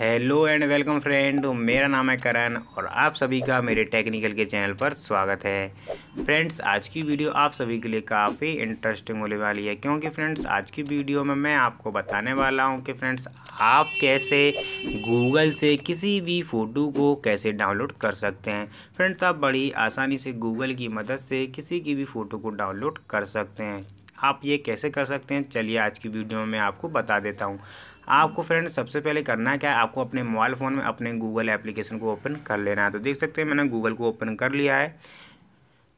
hello and welcome friend मेरा नाम है करण और आप सभी का मेरे टेक्निकल के चैनल पर स्वागत है फ्रेंड्स आज की वीडियो आप सभी के लिए काफ़ी इंटरेस्टिंग होने वाली है क्योंकि फ्रेंड्स आज की वीडियो में मैं आपको बताने वाला हूं कि फ्रेंड्स आप कैसे गूगल से किसी भी फ़ोटो को कैसे डाउनलोड कर सकते हैं फ्रेंड्स आप बड़ी आसानी से गूगल की मदद से किसी की भी फ़ोटो को डाउनलोड कर सकते हैं आप ये कैसे कर सकते हैं चलिए आज की वीडियो में आपको बता देता हूँ आपको फ्रेंड सबसे पहले करना क्या है आपको अपने मोबाइल फ़ोन में अपने गूगल एप्लीकेशन को ओपन कर लेना है तो देख सकते हैं मैंने गूगल को ओपन कर लिया है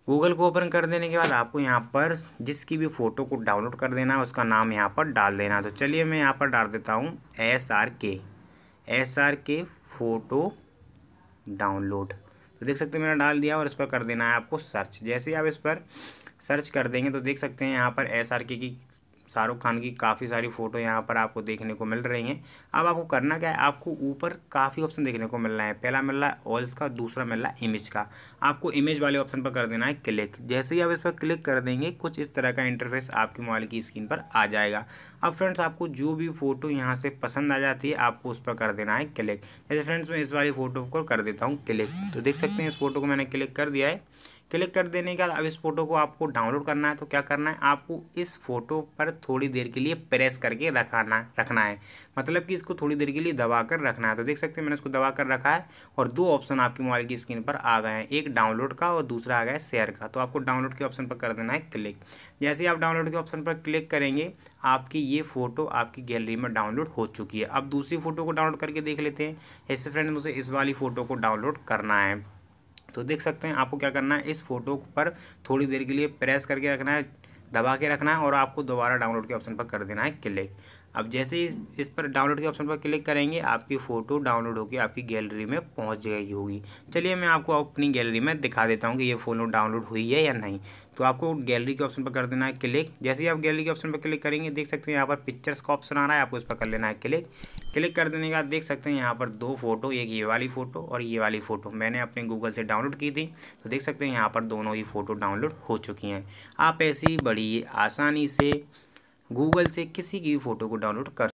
गूगल को ओपन कर देने के बाद आपको यहाँ पर जिसकी भी फ़ोटो को डाउनलोड कर देना है उसका नाम यहाँ पर डाल देना है तो चलिए मैं यहाँ पर डाल देता हूँ S R K S R K photo download तो देख सकते हैं मैंने डाल दिया और इस पर कर देना है आपको सर्च जैसे ही आप इस पर सर्च कर देंगे तो देख सकते हैं यहाँ पर एस आर के की शाहरुख खान की काफ़ी सारी फ़ोटो यहाँ पर आपको देखने को मिल रही हैं अब आपको करना क्या है आपको ऊपर काफ़ी ऑप्शन देखने को मिल रहा है पहला मिल रहा है ऑयल्स का दूसरा मिल रहा है इमेज का आपको इमेज वाले ऑप्शन पर कर देना है क्लिक जैसे ही आप इस पर क्लिक कर देंगे कुछ इस तरह का इंटरफेस आपके मोबाइल की स्क्रीन पर आ जाएगा अब फ्रेंड्स आपको जो भी फ़ोटो यहाँ से पसंद आ जाती है आपको उस पर कर देना है क्लिक जैसे फ्रेंड्स मैं इस वाली फ़ोटो को कर देता हूँ क्लिक तो देख सकते हैं इस फोटो को मैंने क्लिक कर दिया है क्लिक कर देने के बाद अब इस फोटो को आपको डाउनलोड करना है तो क्या करना है आपको इस फोटो पर थोड़ी देर के लिए प्रेस करके रखाना रखना है मतलब कि इसको थोड़ी देर के लिए दबा कर रखना है तो देख सकते हैं मैंने इसको दबा कर रखा है और दो ऑप्शन आपके मोबाइल की स्क्रीन पर आ गए हैं एक डाउनलोड का और दूसरा आ गया है शेयर का तो आपको डाउनलोड के ऑप्शन पर कर देना है क्लिक जैसे ही आप डाउनलोड के ऑप्शन पर क्लिक करेंगे आपकी ये फ़ोटो आपकी गैलरी में डाउनलोड हो चुकी है अब दूसरी फ़ोटो को डाउनलोड करके देख लेते हैं ऐसे फ्रेंड मुझे इस वाली फ़ोटो को डाउनलोड करना है तो देख सकते हैं आपको क्या करना है इस फोटो पर थोड़ी देर के लिए प्रेस करके रखना है दबा के रखना है और आपको दोबारा डाउनलोड के ऑप्शन पर कर देना है क्लिक अब जैसे ही इस पर डाउनलोड के ऑप्शन पर क्लिक करेंगे आपकी फ़ोटो डाउनलोड होकर आपकी गैलरी में पहुंच गई होगी चलिए मैं आपको अपनी गैलरी में दिखा देता हूं कि ये फ़ोटो डाउनलोड हुई है या नहीं तो आपको गैलरी के ऑप्शन पर कर देना है क्लिक जैसे ही आप गैलरी के ऑप्शन पर क्लिक करेंगे देख सकते हैं यहाँ पर पिक्चर्स का ऑप्शन आ रहा है आपको इस पर कर लेना है क्लिक क्लिक कर देने के बाद देख सकते हैं यहाँ पर दो फोटो एक ये वाली फ़ोटो और ये वाली फ़ोटो मैंने अपने गूगल से डाउनलोड की थी तो देख सकते हैं यहाँ पर दोनों ही फ़ोटो डाउनलोड हो चुकी हैं आप ऐसी बड़ी आसानी से गूगल से किसी की भी फ़ोटो को डाउनलोड कर